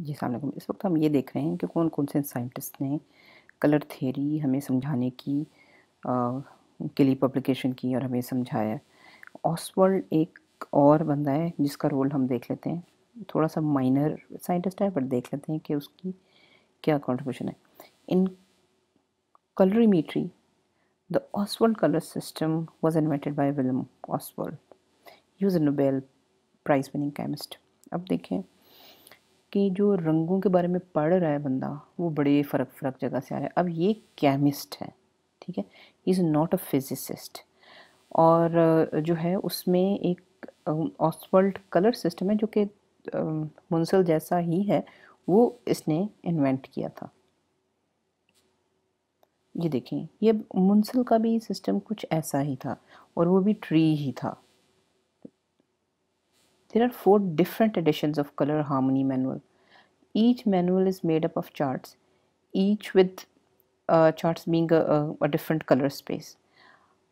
जी सलामकुम इस वक्त हम ये देख रहे हैं कि कौन कौन से साइंटिस्ट ने कलर थेरी हमें समझाने की आ, के लिए पब्लिकेशन की और हमें समझाया ऑसवर्ल्ड एक और बंदा है जिसका रोल हम देख लेते हैं थोड़ा सा माइनर साइंटिस्ट है बट देख लेते हैं कि उसकी क्या कॉन्ट्रीब्यूशन है in colorimetry the Ostwald colour system was invented by Wilhelm Ostwald who's Nobel prize winning chemist अब देखें कि जो रंगों के बारे में पढ़ रहा है बंदा वो बड़े फ़र्क फ़र्क जगह से आ रहा है अब ये केमिस्ट है ठीक है इज़ नॉट अ फिजिसिस्ट और जो है उसमें एक ऑसवर्ल्ड कलर सिस्टम है जो कि मुंसल जैसा ही है वो इसने इन्वेंट किया था ये देखें ये मुंसल का भी सिस्टम कुछ ऐसा ही था और वो भी ट्री ही था there are four different editions of color harmony manual each manual is made up of charts each with uh, charts being a, a, a different color space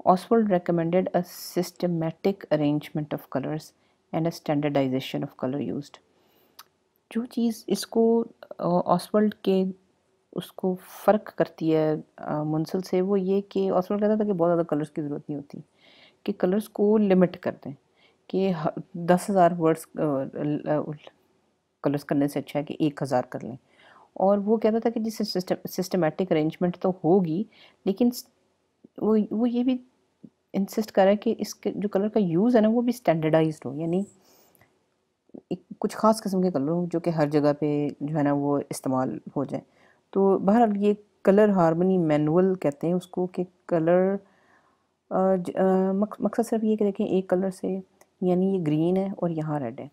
oswald recommended a systematic arrangement of colors and a standardization of color used जो चीज़ इसको Oswald के उसको फ़र्क करती है मुंसिल से वो ये कि ऑसवर्ल्ड कहता था कि बहुत ज़्यादा कलर्स की ज़रूरत नहीं होती कि कलर्स को लिमिट कर दें कि दस हज़ार वर्ड्स कलर्स करने से अच्छा है कि एक हज़ार कर लें और वो कहता था कि जिससे सिस्टमेटिक अरेंजमेंट तो होगी लेकिन वो वो ये भी इंसिस्ट कर रहा है कि इसके जो कलर का यूज़ है ना वो भी स्टैंडर्डाइज हो यानी एक कुछ ख़ास किस्म के कलर हों जो कि हर जगह पे जो है ना वो इस्तेमाल हो जाए तो बहरहाल ये कलर हारमोनी मैनुअल कहते हैं उसको कि कलर मकसद सिर्फ ये कि देखें एक कलर से यानी ये ग्रीन है और यहाँ रेड है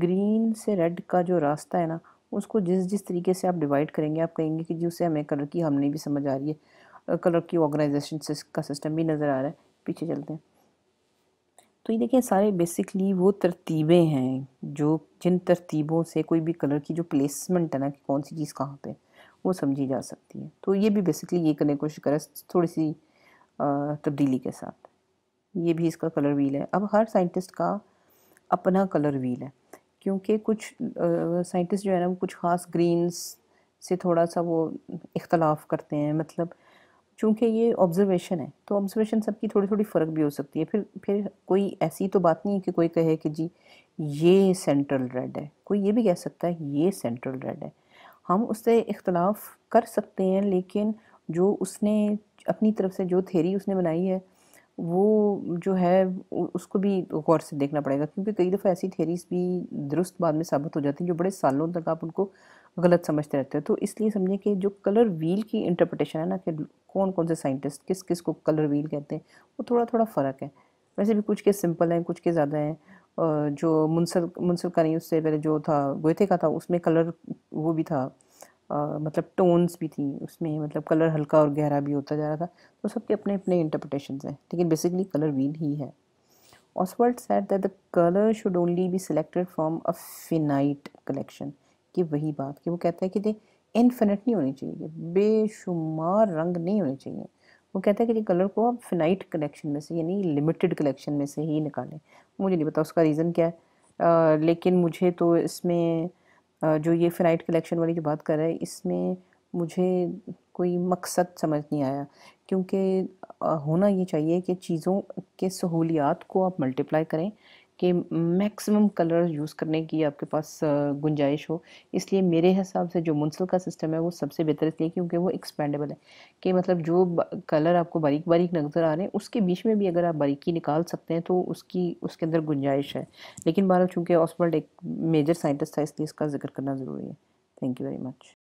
ग्रीन से रेड का जो रास्ता है ना उसको जिस जिस तरीके से आप डिवाइड करेंगे आप कहेंगे कि जी उससे हमें कलर की हमने भी समझ आ रही है कलर की ऑर्गेनाइजेशन का सिस्टम भी नज़र आ रहा है पीछे चलते हैं तो ये देखिए सारे बेसिकली वो तरतीबें हैं जो जिन तरतीबों से कोई भी कलर की जो प्लेसमेंट है ना कि कौन सी चीज़ कहाँ पे वो समझी जा सकती है तो ये भी बेसिकली ये करने की कोशिश करें थोड़ी सी तब्दीली के साथ ये भी इसका कलर व्हील है अब हर साइंटिस्ट का अपना कलर व्हील है क्योंकि कुछ साइंटिस्ट जो है ना वो कुछ ख़ास ग्रीन्स से थोड़ा सा वो इख्तलाफ करते हैं मतलब चूँकि ये ऑब्जर्वेशन है तो ऑब्जर्वेशन सबकी थोड़ी थोड़ी फ़र्क भी हो सकती है फिर फिर कोई ऐसी तो बात नहीं है कि कोई कहे कि जी ये सेंट्रल रेड है कोई ये भी कह सकता है ये सेंट्रल रेड है हम उससे इख्तलाफ कर सकते हैं लेकिन जो उसने अपनी तरफ से जो थेरी उसने बनाई है वो जो है उसको भी गौर से देखना पड़ेगा क्योंकि कई दफ़ा ऐसी थेरीज भी दुरुस्त बाद में साबित हो जाती हैं जो बड़े सालों तक आप उनको गलत समझते रहते हैं तो इसलिए समझें कि जो कलर व्हील की इंटरप्रटेशन है ना कि कौन कौन से साइंटिस्ट किस किस को कलर व्हील कहते हैं वो थोड़ा थोड़ा फ़र्क है वैसे भी कुछ के सिंपल हैं कुछ के ज़्यादा हैं जो मुंसल मुंसल का नहीं उससे पहले जो था गोयथे का था उसमें कलर वो भी था आ, मतलब टोन्स भी थी उसमें मतलब कलर हल्का और गहरा भी होता जा रहा था तो सबके अपने अपने इंटरप्रटेशन हैं लेकिन बेसिकली कलर व्हील ही है Ostwald said that the colour should only be selected from a finite collection कि वही बात कि वो कहता है कि दे इनफिनिट नहीं होनी चाहिए बेशुमार रंग नहीं होने चाहिए वो कहता है कि ये कलर को आप फिनाइट कलेक्शन में से यानी लिमिटेड कलेक्शन में से ही निकालें मुझे नहीं पता उसका रीज़न क्या है आ, लेकिन मुझे तो इसमें जो ये फिनाइट कलेक्शन वाली जो बात कर रहे हैं इसमें मुझे कोई मकसद समझ नहीं आया क्योंकि होना ये चाहिए कि चीज़ों के सहूलियात को आप मल्टीप्लाई करें कि मैक्सिमम कलर यूज़ करने की आपके पास गुंजाइश हो इसलिए मेरे हिसाब से जो मुंसल का सिस्टम है वो सबसे बेहतर इसलिए क्योंकि वो एक्सपेंडेबल है कि मतलब जो कलर आपको बारीक बारीक नज़र आ रहे हैं उसके बीच में भी अगर आप बारीकी निकाल सकते हैं तो उसकी उसके अंदर गुंजाइश है लेकिन बहरहाल चूँकि ऑसवर्ल्ड एक मेजर साइंटिस्ट था इसलिए इसका जिक्र करना ज़रूरी है थैंक यू वेरी मच